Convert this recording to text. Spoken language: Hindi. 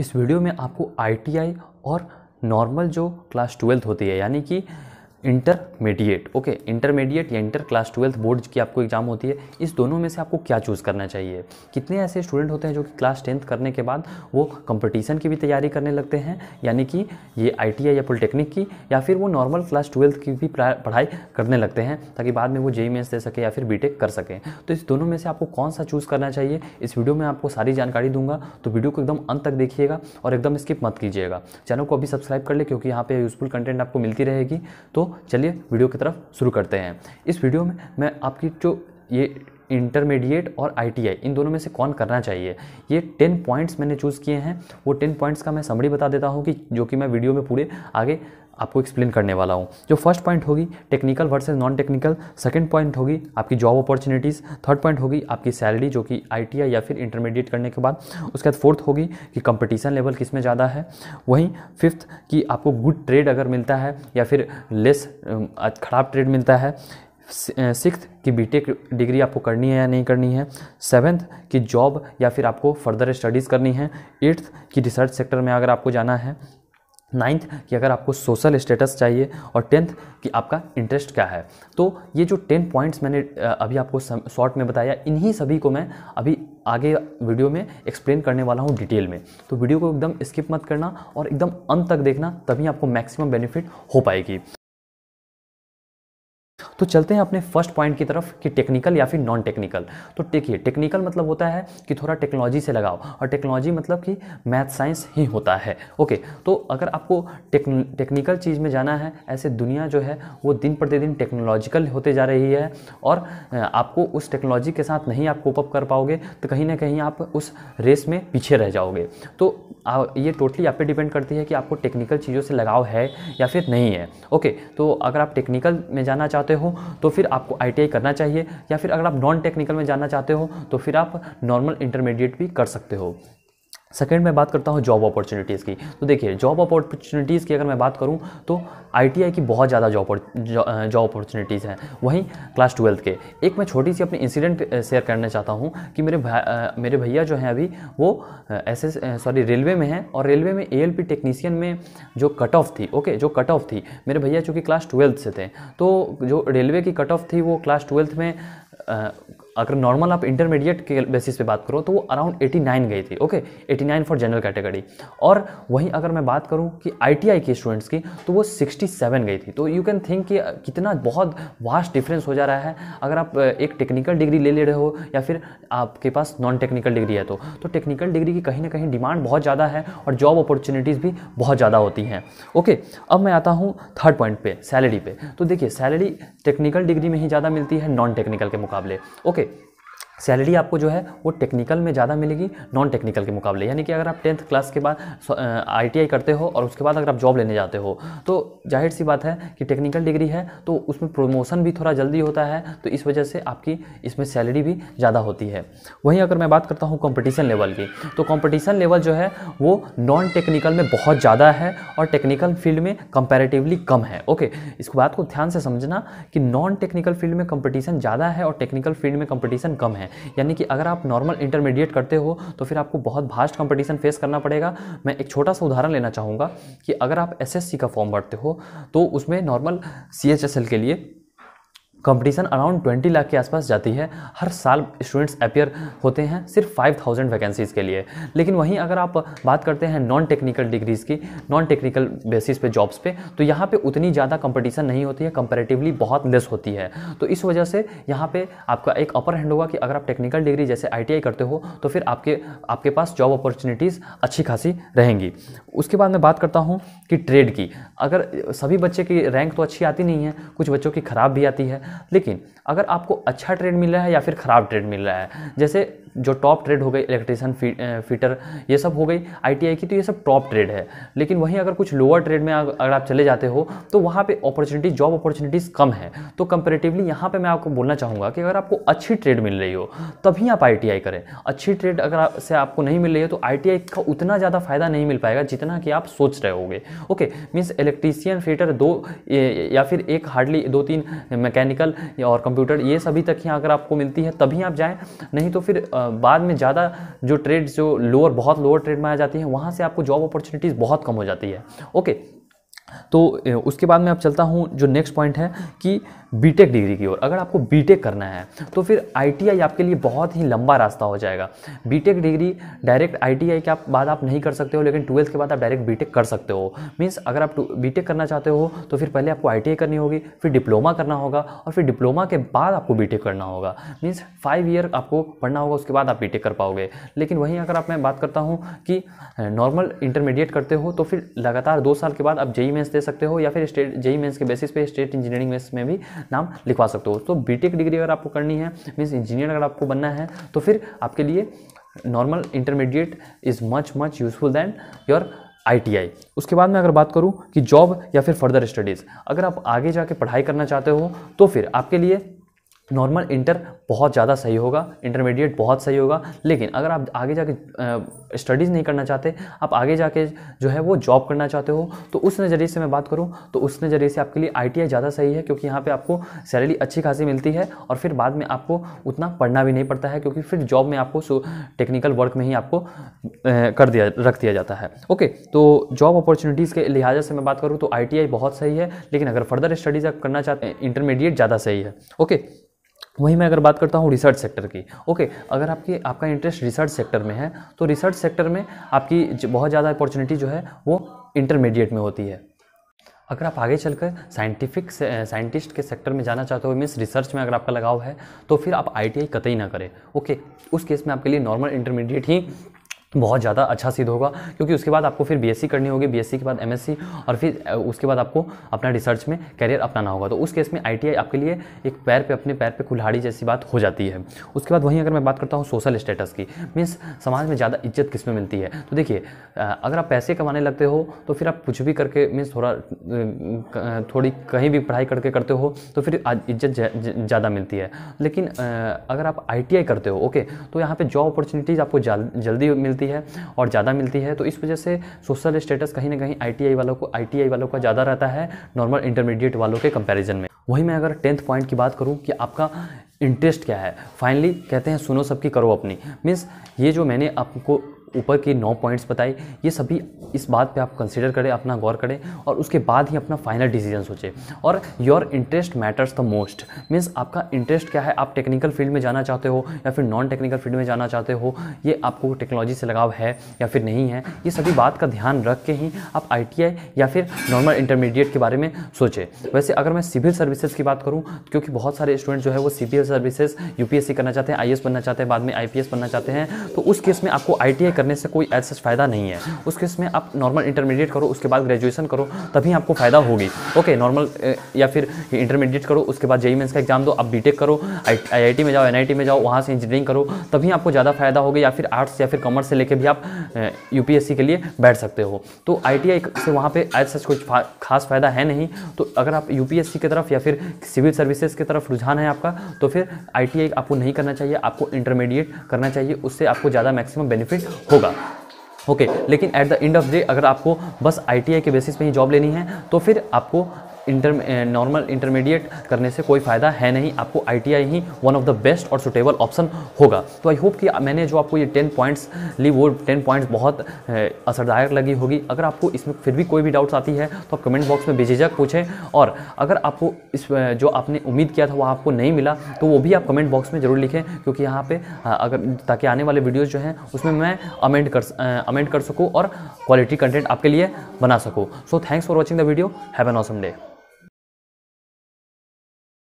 इस वीडियो में आपको आई और नॉर्मल जो क्लास ट्वेल्थ होती है यानी कि इंटरमीडिएट ओके इंटरमीडिएट या इंटर क्लास ट्वेल्थ बोर्ड की आपको एग्ज़ाम होती है इस दोनों में से आपको क्या चूज़ करना चाहिए कितने ऐसे स्टूडेंट होते हैं जो कि क्लास टेंथ करने के बाद वो कंपटीशन की भी तैयारी करने लगते हैं यानी कि ये आई या पॉलिटेक्निक की या फिर वो नॉर्मल क्लास ट्वेल्थ की भी पढ़ाई करने लगते हैं ताकि बाद में वो जेई मेस e e दे सके या फिर बी कर सकें तो इस दोनों में से आपको कौन सा चूज़ करना चाहिए इस वीडियो में आपको सारी जानकारी दूंगा तो वीडियो को एकदम अंत तक देखिएगा और एकदम स्किप मत कीजिएगा चैनल को अभी सब्सक्राइब कर ले क्योंकि यहाँ पर यूज़फुल कंटेंट आपको मिलती रहेगी तो चलिए वीडियो की तरफ शुरू करते हैं इस वीडियो में मैं आपकी जो ये इंटरमीडिएट और आईटीआई इन दोनों में से कौन करना चाहिए ये टेन पॉइंट्स मैंने चूज़ किए हैं वो टेन पॉइंट्स का मैं समरी बता देता हूँ कि जो कि मैं वीडियो में पूरे आगे आपको एक्सप्लेन करने वाला हूँ जो फर्स्ट पॉइंट होगी technical versus non technical second point होगी आपकी जॉब अपॉर्चुनिटीज़ थर्ड पॉइंट होगी आपकी सैलरी जो कि आई या फिर इंटरमीडिएट करने के बाद उसके बाद फोर्थ होगी कि कंपटीशन लेवल किस में ज़्यादा है वहीं फिफ्थ कि आपको गुड ट्रेड अगर मिलता है या फिर लेस ख़राब ट्रेड मिलता है सिक्स कि बीटेक डिग्री आपको करनी है या नहीं करनी है सेवन्थ कि जॉब या फिर आपको फर्दर स्टडीज़ करनी है एट्थ कि रिसर्च सेक्टर में अगर आपको जाना है नाइन्थ कि अगर आपको सोशल स्टेटस चाहिए और टेंथ कि आपका इंटरेस्ट क्या है तो ये जो टेन पॉइंट्स मैंने अभी आपको शॉर्ट में बताया इन्हीं सभी को मैं अभी आगे वीडियो में एक्सप्लेन करने वाला हूँ डिटेल में तो वीडियो को एकदम स्किप मत करना और एकदम अंत तक देखना तभी आपको मैक्सिमम बेनिफिट हो पाएगी तो चलते हैं अपने फर्स्ट पॉइंट की तरफ कि टेक्निकल या फिर नॉन टेक्निकल तो देखिए टेक्निकल मतलब होता है कि थोड़ा टेक्नोलॉजी से लगाओ और टेक्नोलॉजी मतलब कि मैथ साइंस ही होता है ओके तो अगर आपको टेक्निकल चीज़ में जाना है ऐसे दुनिया जो है वो दिन प्रतिदिन टेक्नोलॉजिकल होते जा रही है और आपको उस टेक्नोलॉजी के साथ नहीं आप कोपअप कर पाओगे तो कहीं ना कहीं आप उस रेस में पीछे रह जाओगे तो ये टोटली आप पे डिपेंड करती है कि आपको टेक्निकल चीज़ों से लगाव है या फिर नहीं है ओके तो अगर आप टेक्निकल में जाना चाहते हो तो फिर आपको आई करना चाहिए या फिर अगर आप नॉन टेक्निकल में जाना चाहते हो तो फिर आप नॉर्मल इंटरमीडिएट भी कर सकते हो सेकेंड मैं बात करता हूँ जॉब अपॉर्चुनिटीज़ की तो देखिए जॉब अपॉर्चुनिटीज़ की अगर मैं बात करूँ तो आईटीआई की बहुत ज़्यादा जॉब जॉब अपॉर्चुनिटीज़ हैं वहीं क्लास ट्वेल्थ के एक मैं छोटी सी अपनी इंसिडेंट शेयर करना चाहता हूँ कि मेरे भा, मेरे भैया जो हैं अभी वो एस सॉरी रेलवे में हैं और रेलवे में ए टेक्नीशियन में जो कट ऑफ थी ओके जो कट ऑफ थी मेरे भैया चूँकि क्लास ट्वेल्थ से थे तो जो रेलवे की कट ऑफ थी वो क्लास ट्वेल्थ में अगर नॉर्मल आप इंटरमीडिएट के बेसिस पे बात करो तो वो अराउंड 89 गई थी ओके 89 फॉर जनरल कैटेगरी और वहीं अगर मैं बात करूँ कि आईटीआई के स्टूडेंट्स की तो वो 67 गई थी तो यू कैन थिंक कि कितना बहुत वास्ट डिफरेंस हो जा रहा है अगर आप एक टेक्निकल डिग्री ले ले रहे हो या फिर आपके पास नॉन टेक्निकल डिग्री है तो तो टेक्निकल डिग्री की कहीं ना कहीं डिमांड बहुत ज़्यादा है और जॉब अपॉर्चुनिटीज़ भी बहुत ज़्यादा होती हैं ओके अब मैं आता हूँ थर्ड पॉइंट पर सैलरी पर तो देखिए सैलरी टेक्निकल डिग्री में ही ज़्यादा मिलती है नॉन टेक्निकल के मुकाबले ओके Okay. सैलरी आपको जो है वो टेक्निकल में ज़्यादा मिलेगी नॉन टेक्निकल के मुकाबले यानी कि अगर आप टेंथ क्लास के बाद आईटीआई करते हो और उसके बाद अगर आप जॉब लेने जाते हो तो जाहिर सी बात है कि टेक्निकल डिग्री है तो उसमें प्रमोशन भी थोड़ा जल्दी होता है तो इस वजह से आपकी इसमें सैलरी भी ज़्यादा होती है वहीं अगर मैं बात करता हूँ कॉम्पिटिशन लेवल की तो कॉम्पिटिशन लेवल जो है वो नॉन टेक्निकल में बहुत ज़्यादा है और टेक्निकल फील्ड में कंपेरेटिवली कम है ओके इस बात को ध्यान से समझना कि नॉन टेक्निकल फील्ड में कंपटीशन ज़्यादा है और टेक्निकल फील्ड में कंपटीशन कम है यानी कि अगर आप नॉर्मल इंटरमीडिएट करते हो तो फिर आपको बहुत भास्ट कंपटीशन फेस करना पड़ेगा मैं एक छोटा सा उदाहरण लेना चाहूँगा कि अगर आप एसएससी का फॉर्म भरते हो तो उसमें नॉर्मल सी के लिए कंपटीशन अराउंड 20 लाख के आसपास जाती है हर साल स्टूडेंट्स अपेयर होते हैं सिर्फ 5000 वैकेंसीज़ के लिए लेकिन वहीं अगर आप बात करते हैं नॉन टेक्निकल डिग्रीज़ की नॉन टेक्निकल बेसिस पे जॉब्स पे तो यहाँ पे उतनी ज़्यादा कंपटीशन नहीं होती है कंपेरेटिवली बहुत लेस होती है तो इस वजह से यहाँ पर आपका एक अपर हैंड होगा कि अगर आप टेक्निकल डिग्री जैसे आई करते हो तो फिर आपके आपके पास जॉब अपॉर्चुनिटीज़ अच्छी खासी रहेंगी उसके बाद मैं बात करता हूँ कि ट्रेड की अगर सभी बच्चे की रैंक तो अच्छी आती नहीं है कुछ बच्चों की ख़राब भी आती है लेकिन अगर आपको अच्छा ट्रेड मिल रहा है या फिर ख़राब ट्रेड मिल रहा है जैसे जो टॉप ट्रेड हो गई इलेक्ट्रीशियन फी, फिटर ये सब हो गई आईटीआई की तो ये सब टॉप ट्रेड है लेकिन वहीं अगर कुछ लोअर ट्रेड में अगर आप चले जाते हो तो वहाँ पे अपॉर्चुनिटी जॉब अपॉर्चुनिटीज़ कम है तो कंपेरेटिवली यहाँ पे मैं आपको बोलना चाहूँगा कि अगर आपको अच्छी ट्रेड मिल रही हो तभी आप आई करें अच्छी ट्रेड अगर आप, से आपको नहीं मिल रही है तो आई का उतना ज़्यादा फ़ायदा नहीं मिल पाएगा जितना कि आप सोच रहे होगे ओके मीन्स इलेक्ट्रीशियन फिटर दो या फिर एक हार्डली दो तीन मैकेनिकल और कंप्यूटर ये सभी तक ही अगर आपको मिलती है तभी आप जाएँ नहीं तो फिर बाद में ज़्यादा जो ट्रेड जो लोअर बहुत लोअर ट्रेड में आ जाती है वहाँ से आपको जॉब अपॉर्चुनिटीज़ बहुत कम हो जाती है ओके तो उसके बाद मैं अब चलता हूँ जो नेक्स्ट पॉइंट है कि बीटेक डिग्री की ओर अगर आपको बीटेक करना है तो फिर आईटीआई आपके लिए बहुत ही लंबा रास्ता हो जाएगा बीटेक डिग्री डायरेक्ट आईटीआई के आप बाद आप नहीं कर सकते हो लेकिन ट्वेल्थ के बाद आप डायरेक्ट बीटेक कर सकते हो मीन्स अगर आप बीटेक करना चाहते हो तो फिर पहले आपको आई करनी होगी फिर डिप्लोमा करना होगा और फिर डिप्लोमा के बाद आपको बी करना होगा मीन्स फाइव ईयर आपको पढ़ना होगा उसके बाद आप बी कर पाओगे लेकिन वहीं अगर आप मैं बात करता हूँ कि नॉर्मल इंटरमीडिएट करते हो तो फिर लगातार दो साल के बाद आप जेई में e मेंस दे सकते हो या फिर स्टेट जेई मेंस के बेसिस पे स्टेट इंजीनियरिंग मेंस में भी नाम लिखवा सकते हो तो बीटेक डिग्री e अगर आपको करनी है मीन्स इंजीनियर अगर आपको बनना है तो फिर आपके लिए normal intermediate is much much useful than your I उसके बाद मैं अगर बात करूँ कि जॉब या फिर फर्दर स्टडीज़ अगर आप आगे जाके पढ़ाई करना चाहते हो तो फिर आपके लिए नॉर्मल इंटर बहुत ज़्यादा सही होगा इंटरमीडिएट बहुत सही होगा लेकिन अगर आप आगे जाके स्टडीज़ नहीं करना चाहते आप आगे जाके जो है वो जॉब करना चाहते हो तो उस नज़रिए से मैं बात करूँ तो उस नज़रिए से आपके लिए आई ज़्यादा सही है क्योंकि यहाँ पर आपको सैलरी अच्छी खासी मिलती है और फिर बाद में आपको उतना पढ़ना भी नहीं पड़ता है क्योंकि फिर जॉब में आपको टेक्निकल वर्क में ही आपको कर दिया रख दिया जाता है ओके तो जॉब अपॉर्चुनिटीज़ के लिहाजा से मैं बात करूँ तो आई बहुत सही है लेकिन अगर फर्दर स्टडीज़ आप करना चाहते हैं इंटरमीडिएट ज़्यादा सही है ओके वहीं मैं अगर बात करता हूँ रिसर्च सेक्टर की ओके अगर आपकी आपका इंटरेस्ट रिसर्च सेक्टर में है तो रिसर्च सेक्टर में आपकी बहुत ज़्यादा अपॉर्चुनिटी जो है वो इंटरमीडिएट में होती है अगर आप आगे चलकर साइंटिफिक साइंटिस्ट के सेक्टर में जाना चाहते हो मीन्स रिसर्च में अगर आपका लगाव है तो फिर आप आई कतई ना करें ओके उस केस में आपके लिए नॉर्मल इंटरमीडिएट ही बहुत ज़्यादा अच्छा सीध होगा क्योंकि उसके बाद आपको फिर बीएससी करनी होगी बीएससी के बाद एमएससी और फिर उसके बाद आपको अपना रिसर्च में करियर अपनाना होगा तो उस केस में आईटीआई आपके लिए एक पैर पे अपने पैर पे कुल्हाड़ी जैसी बात हो जाती है उसके बाद वहीं अगर मैं बात करता हूँ सोशल स्टेटस की मीन्स समाज में ज़्यादा इज्जत किस में मिलती है तो देखिए अगर आप पैसे कमाने लगते हो तो फिर आप कुछ भी करके मीन्स थोड़ा थोड़ी कहीं भी पढ़ाई करके करते हो तो फिर इज्जत ज़्यादा मिलती है लेकिन अगर आप आई करते हो ओके तो यहाँ पर जॉब अपॉर्चुनिटीज़ आपको जल्दी मिलती मिलती है और ज़्यादा मिलती है तो इस वजह से सोशल स्टेटस कहीं ना कहीं आई वालों को आई वालों का ज़्यादा रहता है नॉर्मल इंटरमीडिएट वालों के कंपेरिजन में वहीं मैं अगर टेंथ पॉइंट की बात करूँ कि आपका इंटरेस्ट क्या है फाइनली कहते हैं सुनो सबकी करो अपनी मीन्स ये जो मैंने आपको ऊपर के नौ पॉइंट्स बताए ये सभी इस बात पे आप कंसिडर करें अपना गौर करें और उसके बाद ही अपना फाइनल डिसीजन सोचें और your interest matters the most means आपका इंटरेस्ट क्या है आप टेक्निकल फील्ड में जाना चाहते हो या फिर नॉन टेक्निकल फील्ड में जाना चाहते हो ये आपको टेक्नोलॉजी से लगाव है या फिर नहीं है ये सभी बात का ध्यान रख के ही आप आई या फिर नॉर्मल इंटरमीडिएट के बारे में सोचें वैसे अगर मैं सिविल सर्विसेज की बात करूँ क्योंकि बहुत सारे स्टूडेंट जो है वो सिविल सर्विसेज यूपीएससी करना चाहते हैं आई बनना चाहते हैं बाद में आई बनना चाहते हैं तो उस केस में आपको आई करने से कोई ऐसा फ़ायदा नहीं है उस केस में आप नॉर्मल इंटरमीडिएट करो उसके बाद ग्रेजुएशन करो तभी आपको फ़ायदा होगी ओके नॉर्मल या फिर इंटरमीडिएट करो उसके बाद जेई मेन्स का एग्जाम दो आप टेक करो आई में जाओ एन में जाओ वहाँ से इंजीनियरिंग करो तभी आपको ज़्यादा फ़ायदा होगा या फिर आर्ट्स या फिर कॉमर्स से लेकर भी आप यू के लिए बैठ सकते हो तो आई से वहाँ पर एज सच कुछ खास फ़ायदा है नहीं तो अगर आप यू की तरफ या फिर सिविल सर्विसेज की तरफ रुझान है आपका तो फिर आई आपको नहीं करना चाहिए आपको इंटरमीडिएट करना चाहिए उससे आपको ज़्यादा मैक्सिमम बेनिफिट होगा ओके okay, लेकिन at the end of day अगर आपको बस आई के बेसिस पे ही जॉब लेनी है तो फिर आपको इंटर नॉर्मल इंटरमीडिएट करने से कोई फ़ायदा है नहीं आपको आई ही वन ऑफ द बेस्ट और सुटेबल ऑप्शन होगा तो आई होप कि मैंने जो आपको ये टेन पॉइंट्स ली वो टेन पॉइंट्स बहुत eh, असरदायक लगी होगी अगर आपको इसमें फिर भी कोई भी डाउट्स आती है तो आप कमेंट बॉक्स में बेझिझक पूछें और अगर आपको इस eh, जो आपने उम्मीद किया था वो आपको नहीं मिला तो वो भी आप कमेंट बॉक्स में ज़रूर लिखें क्योंकि यहाँ पे हाँ, अगर ताकि आने वाले वीडियोस जो हैं उसमें मैं अमेंड कर अमेंड eh, कर सकूँ और क्वालिटी कंटेंट आपके लिए बना सकूँ so thanks for watching the video have an awesome day